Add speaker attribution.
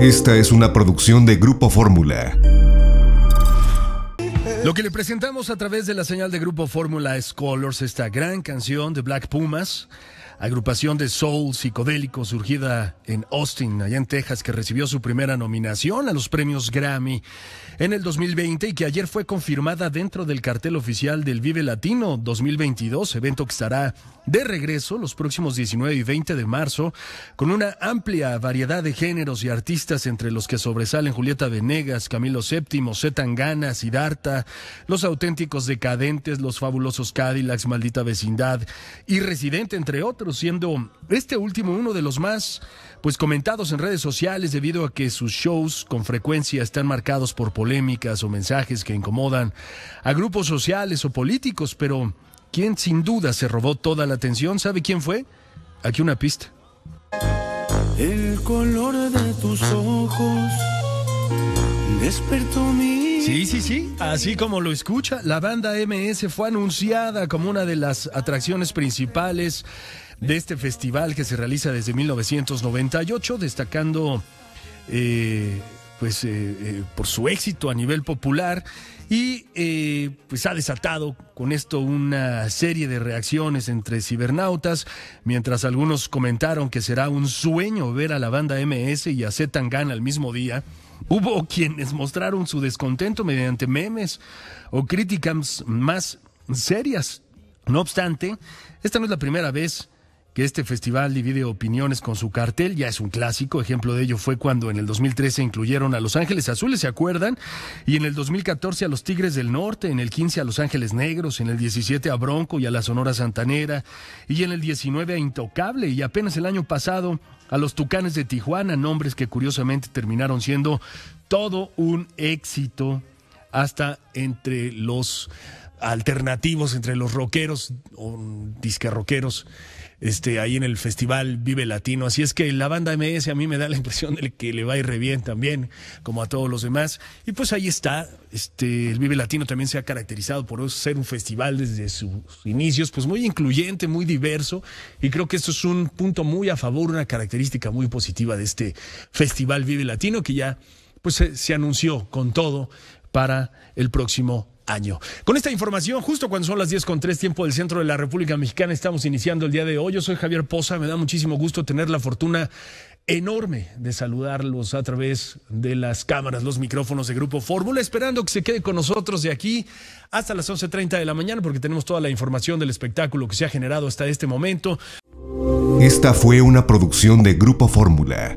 Speaker 1: Esta es una producción de Grupo Fórmula. Lo que le presentamos a través de la señal de Grupo Fórmula es Colors, esta gran canción de Black Pumas agrupación de soul psicodélico surgida en Austin, allá en Texas, que recibió su primera nominación a los premios Grammy en el 2020 y que ayer fue confirmada dentro del cartel oficial del Vive Latino 2022, evento que estará de regreso los próximos 19 y 20 de marzo, con una amplia variedad de géneros y artistas entre los que sobresalen Julieta Venegas, Camilo VII, y Sidarta, Los Auténticos Decadentes, Los Fabulosos Cadillacs, Maldita Vecindad y Residente, entre otros siendo este último uno de los más pues comentados en redes sociales debido a que sus shows con frecuencia están marcados por polémicas o mensajes que incomodan a grupos sociales o políticos, pero quien sin duda se robó toda la atención, ¿sabe quién fue? Aquí una pista. El color de tus ojos despertó mi Sí, sí, sí. Así como lo escucha, la banda MS fue anunciada como una de las atracciones principales de este festival que se realiza desde 1998, destacando eh, pues, eh, eh, por su éxito a nivel popular y eh, pues ha desatado con esto una serie de reacciones entre cibernautas, mientras algunos comentaron que será un sueño ver a la banda MS y a Z Tangana al mismo día. Hubo quienes mostraron su descontento mediante memes o críticas más serias. No obstante, esta no es la primera vez que este festival divide opiniones con su cartel, ya es un clásico, ejemplo de ello fue cuando en el 2013 incluyeron a Los Ángeles Azules, ¿se acuerdan? Y en el 2014 a los Tigres del Norte, en el 15 a Los Ángeles Negros, en el 17 a Bronco y a la Sonora Santanera, y en el 19 a Intocable, y apenas el año pasado a los Tucanes de Tijuana, nombres que curiosamente terminaron siendo todo un éxito hasta entre los alternativos, entre los rockeros o discarroqueros Este, ahí en el festival Vive Latino. Así es que la banda MS a mí me da la impresión de que le va a ir re bien también, como a todos los demás. Y pues ahí está, este, el Vive Latino también se ha caracterizado por ser un festival desde sus inicios, pues muy incluyente, muy diverso. Y creo que esto es un punto muy a favor, una característica muy positiva de este festival Vive Latino que ya pues se anunció con todo para el próximo año. Con esta información, justo cuando son las 10 con tres, tiempo del centro de la República Mexicana, estamos iniciando el día de hoy. Yo soy Javier Poza, me da muchísimo gusto tener la fortuna enorme de saludarlos a través de las cámaras, los micrófonos de Grupo Fórmula, esperando que se quede con nosotros de aquí hasta las 11.30 de la mañana, porque tenemos toda la información del espectáculo que se ha generado hasta este momento. Esta fue una producción de Grupo Fórmula.